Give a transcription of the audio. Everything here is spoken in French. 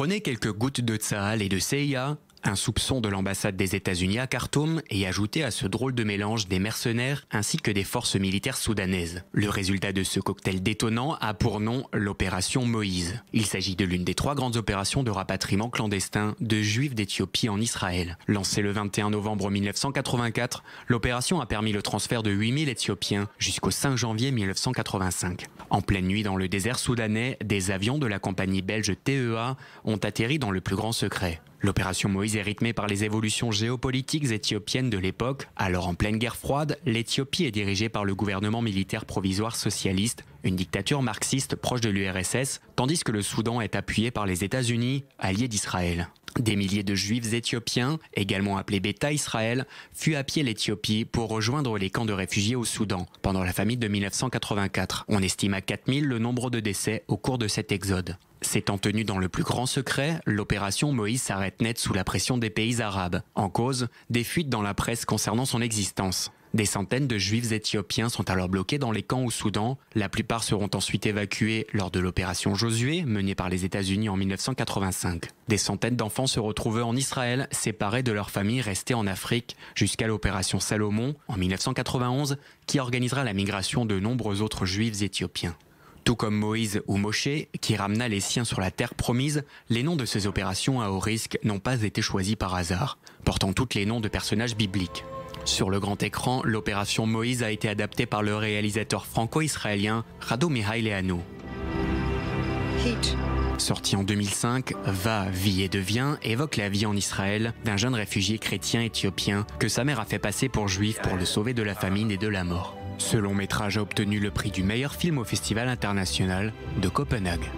Prenez quelques gouttes de Tsahal et de Seiya un soupçon de l'ambassade des États-Unis à Khartoum est ajouté à ce drôle de mélange des mercenaires ainsi que des forces militaires soudanaises. Le résultat de ce cocktail détonnant a pour nom l'opération Moïse. Il s'agit de l'une des trois grandes opérations de rapatriement clandestin de juifs d'Éthiopie en Israël. Lancée le 21 novembre 1984, l'opération a permis le transfert de 8000 Éthiopiens jusqu'au 5 janvier 1985. En pleine nuit dans le désert soudanais, des avions de la compagnie belge TEA ont atterri dans le plus grand secret. L'opération Moïse est rythmée par les évolutions géopolitiques éthiopiennes de l'époque. Alors en pleine guerre froide, l'Éthiopie est dirigée par le gouvernement militaire provisoire socialiste, une dictature marxiste proche de l'URSS, tandis que le Soudan est appuyé par les États-Unis, alliés d'Israël. Des milliers de juifs éthiopiens, également appelés Beta Israël, fuient à pied l'Éthiopie pour rejoindre les camps de réfugiés au Soudan pendant la famine de 1984. On estime à 4000 le nombre de décès au cours de cet exode. S'étant tenu dans le plus grand secret, l'opération Moïse s'arrête net sous la pression des pays arabes. En cause, des fuites dans la presse concernant son existence. Des centaines de juifs éthiopiens sont alors bloqués dans les camps au Soudan. La plupart seront ensuite évacués lors de l'opération Josué, menée par les États-Unis en 1985. Des centaines d'enfants se retrouvent en Israël, séparés de leurs familles restées en Afrique, jusqu'à l'opération Salomon en 1991, qui organisera la migration de nombreux autres juifs éthiopiens. Tout comme Moïse ou Moshe, qui ramena les siens sur la terre promise, les noms de ces opérations à haut risque n'ont pas été choisis par hasard, portant toutes les noms de personnages bibliques. Sur le grand écran, l'opération Moïse a été adaptée par le réalisateur franco-israélien Rado Mihail Sorti en 2005, Va, vie et devient évoque la vie en Israël d'un jeune réfugié chrétien éthiopien que sa mère a fait passer pour juif pour le sauver de la famine et de la mort. Ce long métrage a obtenu le prix du meilleur film au Festival international de Copenhague.